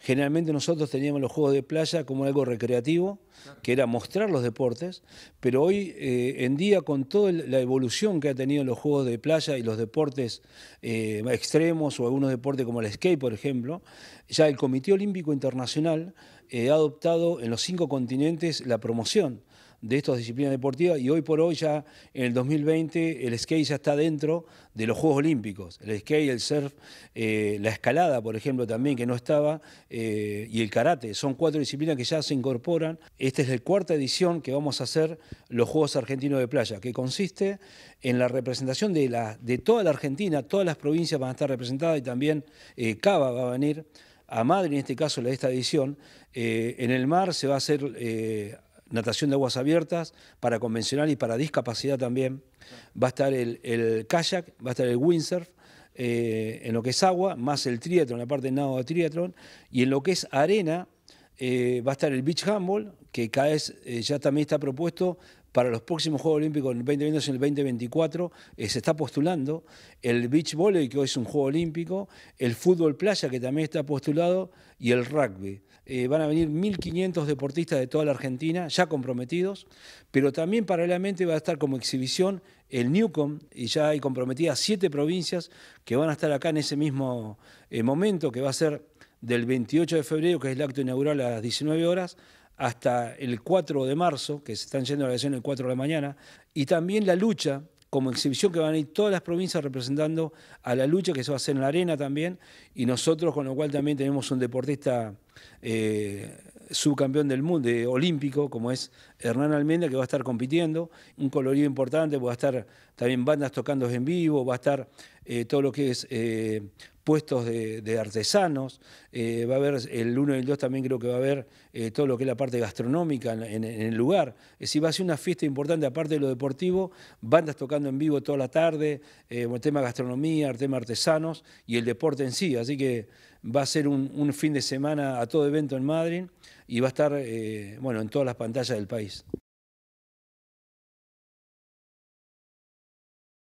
Generalmente nosotros teníamos los juegos de playa como algo recreativo, que era mostrar los deportes, pero hoy eh, en día con toda la evolución que ha tenido los juegos de playa y los deportes eh, extremos o algunos deportes como el skate, por ejemplo, ya el Comité Olímpico Internacional eh, ha adoptado en los cinco continentes la promoción de estas disciplinas deportivas y hoy por hoy ya en el 2020 el skate ya está dentro de los Juegos Olímpicos. El skate, el surf, eh, la escalada, por ejemplo, también que no estaba, eh, y el karate. Son cuatro disciplinas que ya se incorporan. Esta es la cuarta edición que vamos a hacer los Juegos Argentinos de Playa, que consiste en la representación de, la, de toda la Argentina, todas las provincias van a estar representadas y también eh, Cava va a venir a Madrid, en este caso la de esta edición. en el mar se va a hacer natación de aguas abiertas, para convencional y para discapacidad también. Va a estar el, kayak, va a estar el windsurf, eh, en lo que es agua, más el triatlón, la parte de nado de triatlón, y en lo que es arena, eh, va a estar el beach handball, que cada vez eh, ya también está propuesto para los próximos Juegos Olímpicos en el 2022 y en el 2024 eh, se está postulando, el beach volley, que hoy es un Juego Olímpico, el fútbol playa, que también está postulado, y el rugby. Eh, van a venir 1.500 deportistas de toda la Argentina, ya comprometidos, pero también paralelamente va a estar como exhibición el Newcom, y ya hay comprometidas siete provincias que van a estar acá en ese mismo eh, momento, que va a ser del 28 de febrero, que es el acto inaugural a las 19 horas, hasta el 4 de marzo, que se están yendo a la elección el 4 de la mañana, y también la lucha como exhibición que van a ir todas las provincias representando a la lucha que se va a hacer en la arena también, y nosotros con lo cual también tenemos un deportista eh, subcampeón del mundo, olímpico, como es Hernán Almenda, que va a estar compitiendo, un colorido importante, va a estar también bandas tocando en vivo, va a estar eh, todo lo que es eh, puestos de, artesanos, va a haber el 1 y el 2 también creo que va a haber todo lo que es la parte gastronómica en, el lugar. Es decir, va a ser una fiesta importante, aparte de lo deportivo, bandas tocando en vivo toda la tarde, el tema gastronomía, el tema artesanos y el deporte en sí. Así que va a ser un, fin de semana a todo evento en Madrid y va a estar eh, bueno, en todas las pantallas del país.